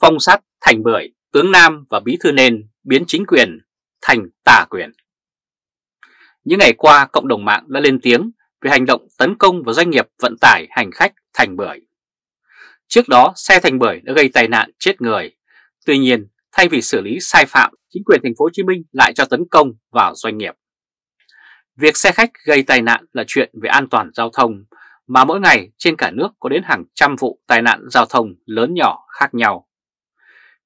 phong sát thành bưởi, tướng Nam và bí thư nên biến chính quyền thành tả quyền. Những ngày qua, cộng đồng mạng đã lên tiếng về hành động tấn công vào doanh nghiệp vận tải hành khách thành bưởi. Trước đó, xe thành bưởi đã gây tai nạn chết người. Tuy nhiên, thay vì xử lý sai phạm, chính quyền thành phố Hồ Chí Minh lại cho tấn công vào doanh nghiệp. Việc xe khách gây tai nạn là chuyện về an toàn giao thông, mà mỗi ngày trên cả nước có đến hàng trăm vụ tai nạn giao thông lớn nhỏ khác nhau.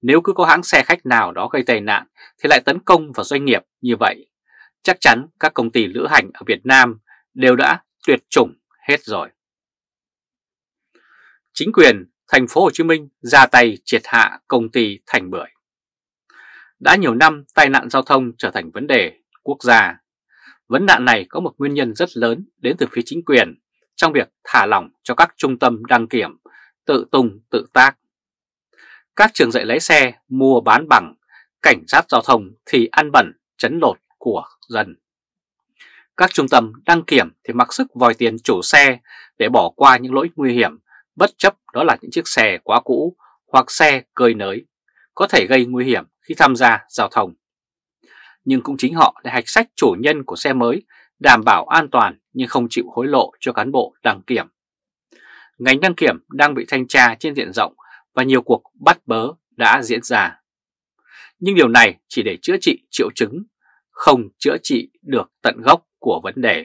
Nếu cứ có hãng xe khách nào đó gây tai nạn thì lại tấn công vào doanh nghiệp như vậy. Chắc chắn các công ty lữ hành ở Việt Nam đều đã tuyệt chủng hết rồi. Chính quyền thành phố Hồ Chí Minh ra tay triệt hạ công ty Thành Bưởi. Đã nhiều năm tai nạn giao thông trở thành vấn đề quốc gia. Vấn nạn này có một nguyên nhân rất lớn đến từ phía chính quyền trong việc thả lỏng cho các trung tâm đăng kiểm tự tung tự tác. Các trường dạy lái xe mua bán bằng, cảnh sát giao thông thì ăn bẩn, chấn lột của dân. Các trung tâm đăng kiểm thì mặc sức vòi tiền chủ xe để bỏ qua những lỗi nguy hiểm, bất chấp đó là những chiếc xe quá cũ hoặc xe cơi nới, có thể gây nguy hiểm khi tham gia giao thông. Nhưng cũng chính họ để hạch sách chủ nhân của xe mới đảm bảo an toàn nhưng không chịu hối lộ cho cán bộ đăng kiểm. Ngành đăng kiểm đang bị thanh tra trên diện rộng và nhiều cuộc bắt bớ đã diễn ra. Nhưng điều này chỉ để chữa trị triệu chứng, không chữa trị được tận gốc của vấn đề.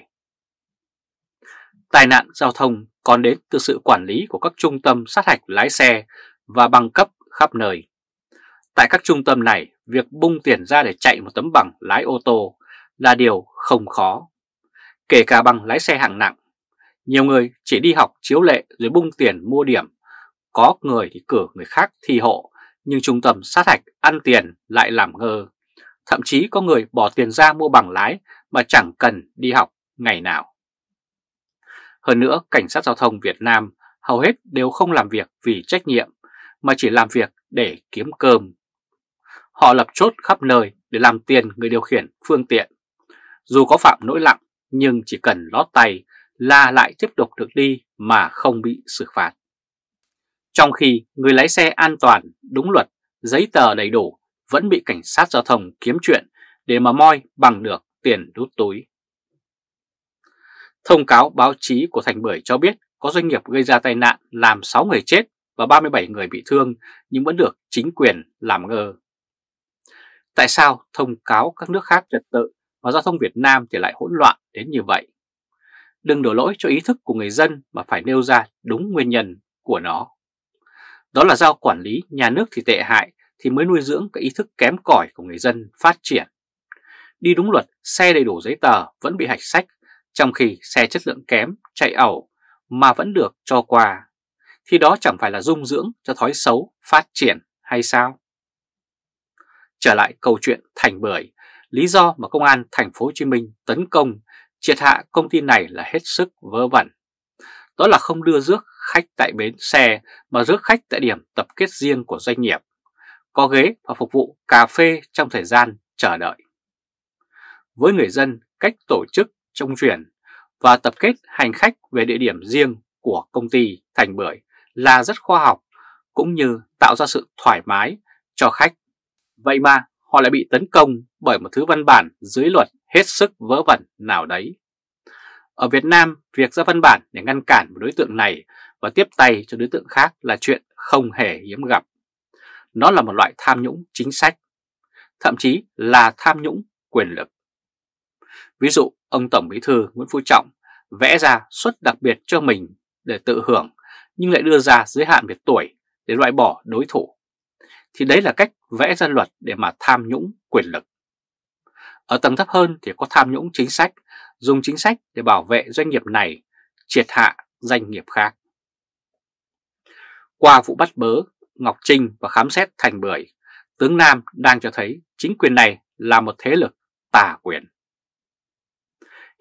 Tai nạn giao thông còn đến từ sự quản lý của các trung tâm sát hạch lái xe và bằng cấp khắp nơi. Tại các trung tâm này, việc bung tiền ra để chạy một tấm bằng lái ô tô là điều không khó. Kể cả bằng lái xe hạng nặng, nhiều người chỉ đi học chiếu lệ rồi bung tiền mua điểm có người thì cử người khác thi hộ, nhưng trung tâm sát hạch ăn tiền lại làm ngơ. Thậm chí có người bỏ tiền ra mua bằng lái mà chẳng cần đi học ngày nào. Hơn nữa, cảnh sát giao thông Việt Nam hầu hết đều không làm việc vì trách nhiệm, mà chỉ làm việc để kiếm cơm. Họ lập chốt khắp nơi để làm tiền người điều khiển phương tiện. Dù có phạm lỗi nặng nhưng chỉ cần lót tay là lại tiếp tục được đi mà không bị xử phạt. Trong khi người lái xe an toàn, đúng luật, giấy tờ đầy đủ vẫn bị cảnh sát giao thông kiếm chuyện để mà moi bằng được tiền đút túi. Thông cáo báo chí của Thành Bưởi cho biết có doanh nghiệp gây ra tai nạn làm 6 người chết và 37 người bị thương nhưng vẫn được chính quyền làm ngơ. Tại sao thông cáo các nước khác trật tự mà giao thông Việt Nam thì lại hỗn loạn đến như vậy? Đừng đổ lỗi cho ý thức của người dân mà phải nêu ra đúng nguyên nhân của nó. Đó là do quản lý nhà nước thì tệ hại thì mới nuôi dưỡng cái ý thức kém cỏi của người dân phát triển. Đi đúng luật, xe đầy đủ giấy tờ vẫn bị hạch sách, trong khi xe chất lượng kém, chạy ẩu mà vẫn được cho qua. Thì đó chẳng phải là dung dưỡng cho thói xấu phát triển hay sao? Trở lại câu chuyện Thành Bưởi, lý do mà công an thành phố Hồ Chí Minh tấn công triệt hạ công ty này là hết sức vớ vẩn. Đó là không đưa rước khách tại bến xe mà rước khách tại điểm tập kết riêng của doanh nghiệp, có ghế và phục vụ cà phê trong thời gian chờ đợi. Với người dân, cách tổ chức, trung chuyển và tập kết hành khách về địa điểm riêng của công ty Thành Bưởi là rất khoa học, cũng như tạo ra sự thoải mái cho khách. Vậy mà họ lại bị tấn công bởi một thứ văn bản dưới luật hết sức vỡ vẩn nào đấy. Ở Việt Nam, việc ra văn bản để ngăn cản một đối tượng này và tiếp tay cho đối tượng khác là chuyện không hề hiếm gặp. Nó là một loại tham nhũng chính sách, thậm chí là tham nhũng quyền lực. Ví dụ, ông Tổng Bí thư Nguyễn Phú Trọng vẽ ra suất đặc biệt cho mình để tự hưởng nhưng lại đưa ra giới hạn về tuổi để loại bỏ đối thủ. Thì đấy là cách vẽ ra luật để mà tham nhũng quyền lực. Ở tầng thấp hơn thì có tham nhũng chính sách, dùng chính sách để bảo vệ doanh nghiệp này, triệt hạ doanh nghiệp khác. Qua vụ bắt bớ Ngọc Trinh và khám xét Thành Bưởi, tướng Nam đang cho thấy chính quyền này là một thế lực tà quyền.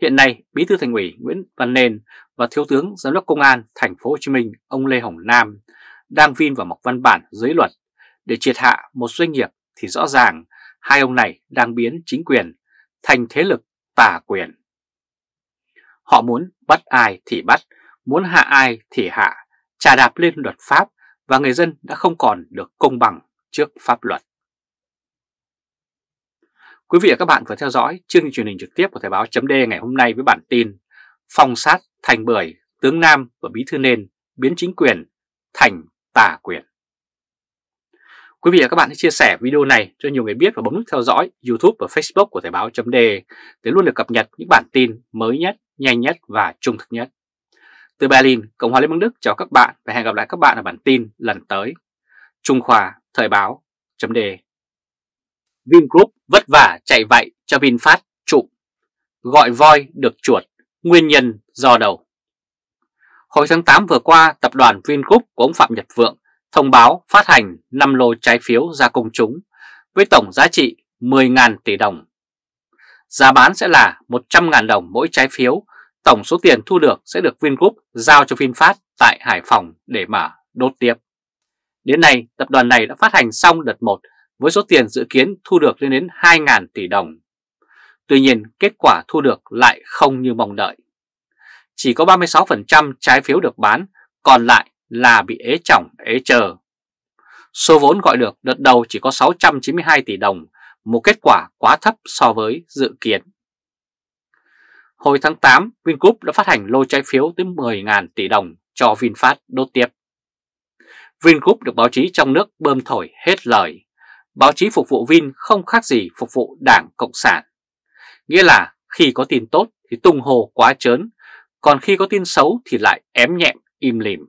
Hiện nay, Bí thư Thành ủy Nguyễn Văn Nên và Thiếu tướng Giám đốc Công an Thành phố Hồ Chí Minh ông Lê Hồng Nam đang vin vào một văn bản dưới luật để triệt hạ một doanh nghiệp thì rõ ràng hai ông này đang biến chính quyền thành thế lực tà quyền. Họ muốn bắt ai thì bắt, muốn hạ ai thì hạ, trà đạp lên luật pháp và người dân đã không còn được công bằng trước pháp luật. Quý vị và các bạn vừa theo dõi chương trình truyền hình trực tiếp của Thời báo chấm ngày hôm nay với bản tin Phòng sát thành bưởi, tướng Nam và Bí Thư Nên biến chính quyền thành tà quyền. Quý vị và các bạn hãy chia sẻ video này cho nhiều người biết và bấm nút theo dõi YouTube và Facebook của Thời báo chấm để luôn được cập nhật những bản tin mới nhất, nhanh nhất và trung thực nhất. Từ Berlin, Cộng hòa Liên bang Đức chào các bạn và hẹn gặp lại các bạn ở bản tin lần tới. Trung Khoa, Thời báo, chấm đề. Vingroup vất vả chạy vậy cho VinFast trụ. Gọi voi được chuột, nguyên nhân do đầu. Hồi tháng 8 vừa qua, tập đoàn Vingroup của ông Phạm Nhật Vượng thông báo phát hành 5 lô trái phiếu ra công chúng với tổng giá trị 10.000 tỷ đồng. Giá bán sẽ là 100.000 đồng mỗi trái phiếu tổng số tiền thu được sẽ được Vingroup giao cho VinFast tại Hải Phòng để mà đốt tiếp. Đến nay, tập đoàn này đã phát hành xong đợt 1 với số tiền dự kiến thu được lên đến 2.000 tỷ đồng. Tuy nhiên, kết quả thu được lại không như mong đợi. Chỉ có 36% trái phiếu được bán, còn lại là bị ế chỏng, ế chờ. Số vốn gọi được đợt đầu chỉ có 692 tỷ đồng, một kết quả quá thấp so với dự kiến. Hồi tháng 8, Vingroup đã phát hành lô trái phiếu tới 10.000 tỷ đồng cho VinFast đốt tiếp. Vingroup được báo chí trong nước bơm thổi hết lời. Báo chí phục vụ Vin không khác gì phục vụ Đảng Cộng sản. Nghĩa là khi có tin tốt thì tung hồ quá trớn, còn khi có tin xấu thì lại ém nhẹm, im lìm.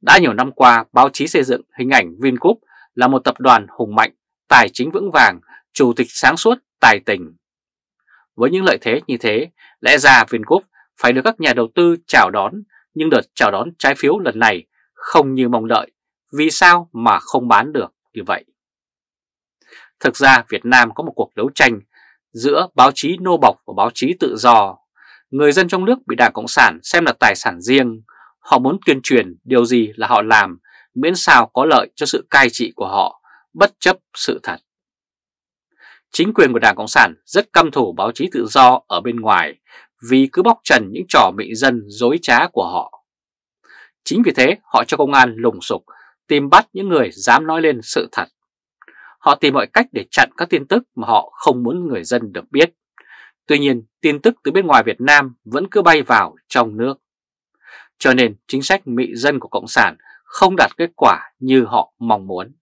Đã nhiều năm qua, báo chí xây dựng hình ảnh Vingroup là một tập đoàn hùng mạnh, tài chính vững vàng, chủ tịch sáng suốt, tài tình. Với những lợi thế như thế, Lẽ ra Vingroup phải được các nhà đầu tư chào đón, nhưng đợt chào đón trái phiếu lần này không như mong đợi. Vì sao mà không bán được như vậy? Thực ra Việt Nam có một cuộc đấu tranh giữa báo chí nô bọc và báo chí tự do. Người dân trong nước bị Đảng Cộng sản xem là tài sản riêng. Họ muốn tuyên truyền điều gì là họ làm, miễn sao có lợi cho sự cai trị của họ, bất chấp sự thật. Chính quyền của Đảng Cộng sản rất căm thủ báo chí tự do ở bên ngoài vì cứ bóc trần những trò mị dân dối trá của họ. Chính vì thế họ cho công an lùng sục tìm bắt những người dám nói lên sự thật. Họ tìm mọi cách để chặn các tin tức mà họ không muốn người dân được biết. Tuy nhiên, tin tức từ bên ngoài Việt Nam vẫn cứ bay vào trong nước. Cho nên, chính sách mị dân của Cộng sản không đạt kết quả như họ mong muốn.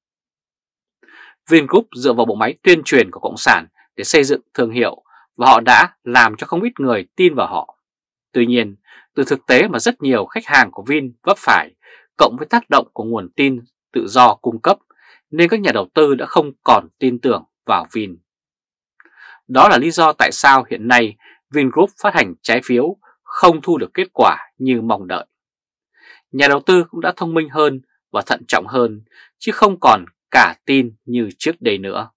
Vingroup dựa vào bộ máy tuyên truyền của Cộng sản để xây dựng thương hiệu và họ đã làm cho không ít người tin vào họ. Tuy nhiên, từ thực tế mà rất nhiều khách hàng của Vin vấp phải, cộng với tác động của nguồn tin tự do cung cấp, nên các nhà đầu tư đã không còn tin tưởng vào Vin. Đó là lý do tại sao hiện nay Vingroup phát hành trái phiếu không thu được kết quả như mong đợi. Nhà đầu tư cũng đã thông minh hơn và thận trọng hơn, chứ không còn cả tin như trước đây nữa.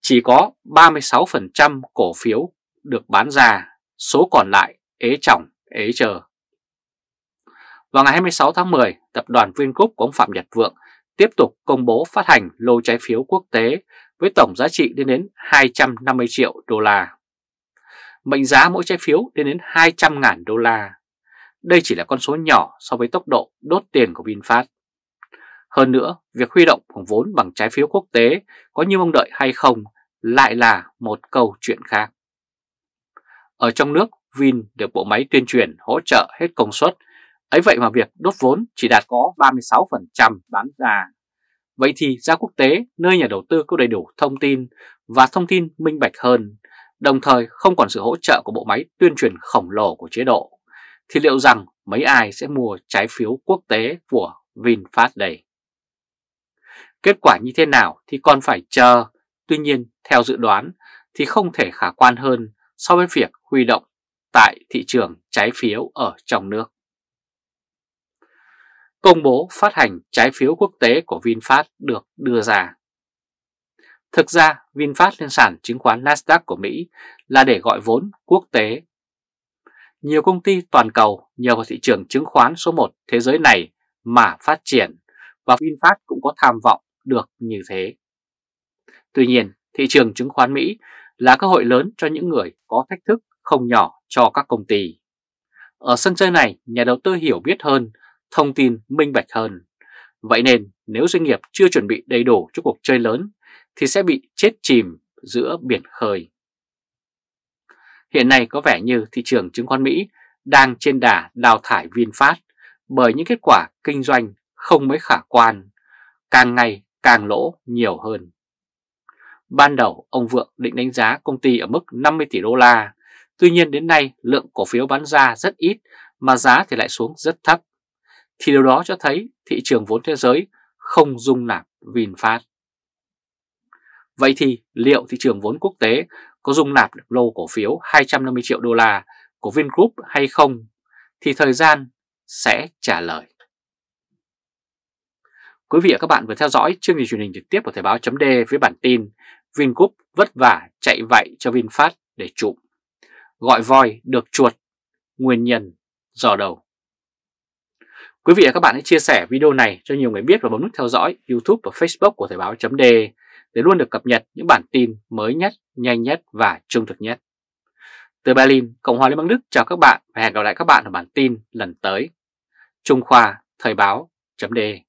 Chỉ có 36% cổ phiếu được bán ra, số còn lại ế chỏng, ế chờ. Vào ngày 26 tháng 10, tập đoàn Vingroup của ông Phạm Nhật Vượng tiếp tục công bố phát hành lô trái phiếu quốc tế với tổng giá trị lên đến 250 triệu đô la. Mệnh giá mỗi trái phiếu lên đến 200.000 đô la. Đây chỉ là con số nhỏ so với tốc độ đốt tiền của VinFast. Hơn nữa, việc huy động vốn bằng trái phiếu quốc tế có như mong đợi hay không lại là một câu chuyện khác. Ở trong nước, Vin được bộ máy tuyên truyền hỗ trợ hết công suất, ấy vậy mà việc đốt vốn chỉ đạt có 36% bán ra. Vậy thì ra quốc tế, nơi nhà đầu tư có đầy đủ thông tin và thông tin minh bạch hơn, đồng thời không còn sự hỗ trợ của bộ máy tuyên truyền khổng lồ của chế độ, thì liệu rằng mấy ai sẽ mua trái phiếu quốc tế của VinFast đây? Kết quả như thế nào thì còn phải chờ. Tuy nhiên, theo dự đoán thì không thể khả quan hơn so với việc huy động tại thị trường trái phiếu ở trong nước. Công bố phát hành trái phiếu quốc tế của VinFast được đưa ra. Thực ra, VinFast lên sàn chứng khoán Nasdaq của Mỹ là để gọi vốn quốc tế. Nhiều công ty toàn cầu nhờ vào thị trường chứng khoán số 1 thế giới này mà phát triển và VinFast cũng có tham vọng được như thế. Tuy nhiên, thị trường chứng khoán Mỹ là cơ hội lớn cho những người có thách thức không nhỏ cho các công ty. Ở sân chơi này, nhà đầu tư hiểu biết hơn, thông tin minh bạch hơn. Vậy nên, nếu doanh nghiệp chưa chuẩn bị đầy đủ cho cuộc chơi lớn, thì sẽ bị chết chìm giữa biển khơi. Hiện nay có vẻ như thị trường chứng khoán Mỹ đang trên đà đào thải VinFast bởi những kết quả kinh doanh không mấy khả quan, càng ngày càng lỗ nhiều hơn. Ban đầu, ông Vượng định đánh giá công ty ở mức 50 tỷ đô la. Tuy nhiên đến nay, lượng cổ phiếu bán ra rất ít mà giá thì lại xuống rất thấp. Thì điều đó cho thấy thị trường vốn thế giới không dung nạp VinFast. Vậy thì liệu thị trường vốn quốc tế có dung nạp được lô cổ phiếu 250 triệu đô la của Vingroup hay không? Thì thời gian sẽ trả lời. Quý vị và các bạn vừa theo dõi chương trình truyền hình trực tiếp của Thời báo chấm với bản tin Vingroup vất vả chạy vậy cho VinFast để chụm. Gọi voi được chuột, nguyên nhân dò đầu. Quý vị và các bạn hãy chia sẻ video này cho nhiều người biết và bấm nút theo dõi YouTube và Facebook của Thời báo chấm để luôn được cập nhật những bản tin mới nhất, nhanh nhất và trung thực nhất. Từ Berlin, Cộng hòa Liên bang Đức chào các bạn và hẹn gặp lại các bạn ở bản tin lần tới. Trung Khoa Thời báo .de.